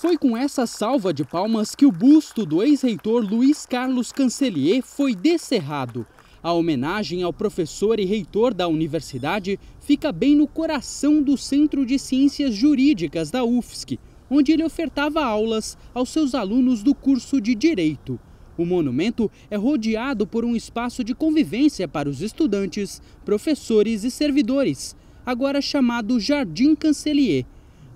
Foi com essa salva de palmas que o busto do ex-reitor Luiz Carlos Cancelier foi descerrado. A homenagem ao professor e reitor da universidade fica bem no coração do Centro de Ciências Jurídicas da UFSC, onde ele ofertava aulas aos seus alunos do curso de Direito. O monumento é rodeado por um espaço de convivência para os estudantes, professores e servidores, agora chamado Jardim Cancelier.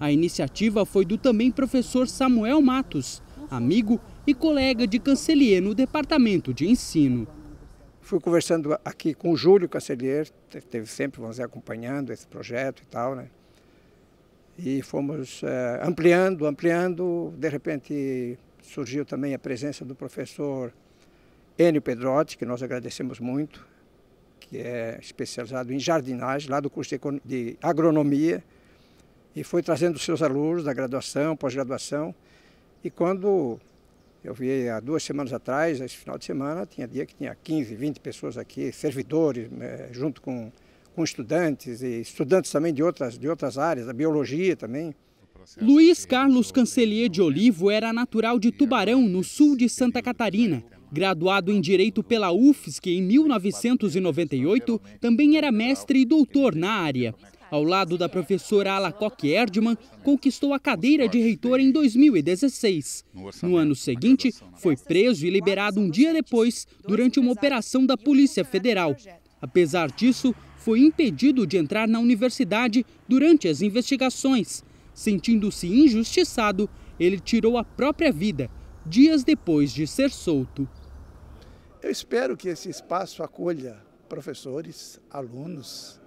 A iniciativa foi do também professor Samuel Matos, amigo e colega de Cancelier no departamento de ensino. Fui conversando aqui com o Júlio Cancelier, teve sempre, vamos dizer, acompanhando esse projeto e tal, né? E fomos é, ampliando, ampliando. De repente surgiu também a presença do professor Enio Pedrotti, que nós agradecemos muito, que é especializado em jardinagem, lá do curso de agronomia e foi trazendo seus alunos da graduação, pós-graduação. E quando eu vi há duas semanas atrás, esse final de semana, tinha dia que tinha 15, 20 pessoas aqui, servidores, né, junto com, com estudantes e estudantes também de outras, de outras áreas, da biologia também. Luiz Carlos Cancelier de Olivo era natural de Tubarão, no sul de Santa Catarina. Graduado em Direito pela UFSC em 1998, também era mestre e doutor na área. Ao lado da professora Alacoque Erdman, conquistou a cadeira de reitor em 2016. No ano seguinte, foi preso e liberado um dia depois, durante uma operação da Polícia Federal. Apesar disso, foi impedido de entrar na universidade durante as investigações. Sentindo-se injustiçado, ele tirou a própria vida, dias depois de ser solto. Eu espero que esse espaço acolha professores, alunos,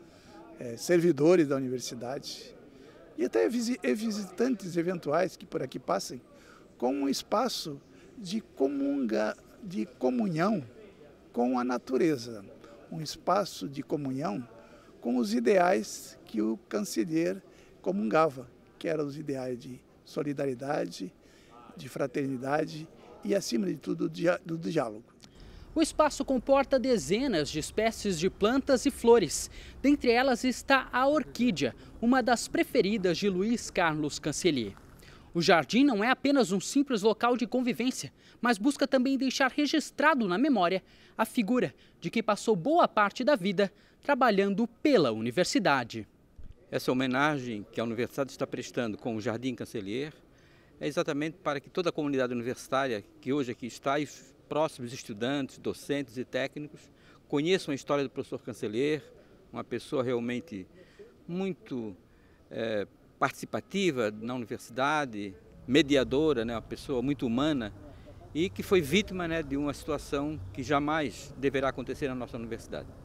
é, servidores da universidade e até visitantes eventuais que por aqui passem, como um espaço de, comunga, de comunhão com a natureza, um espaço de comunhão com os ideais que o canciller comungava, que eram os ideais de solidariedade, de fraternidade e, acima de tudo, do diálogo. O espaço comporta dezenas de espécies de plantas e flores. Dentre elas está a orquídea, uma das preferidas de Luiz Carlos Cancelier. O jardim não é apenas um simples local de convivência, mas busca também deixar registrado na memória a figura de quem passou boa parte da vida trabalhando pela universidade. Essa homenagem que a universidade está prestando com o Jardim Cancelier é exatamente para que toda a comunidade universitária que hoje aqui está e próximos estudantes, docentes e técnicos conheçam a história do professor Canceler, uma pessoa realmente muito é, participativa na universidade, mediadora, né, uma pessoa muito humana e que foi vítima né, de uma situação que jamais deverá acontecer na nossa universidade.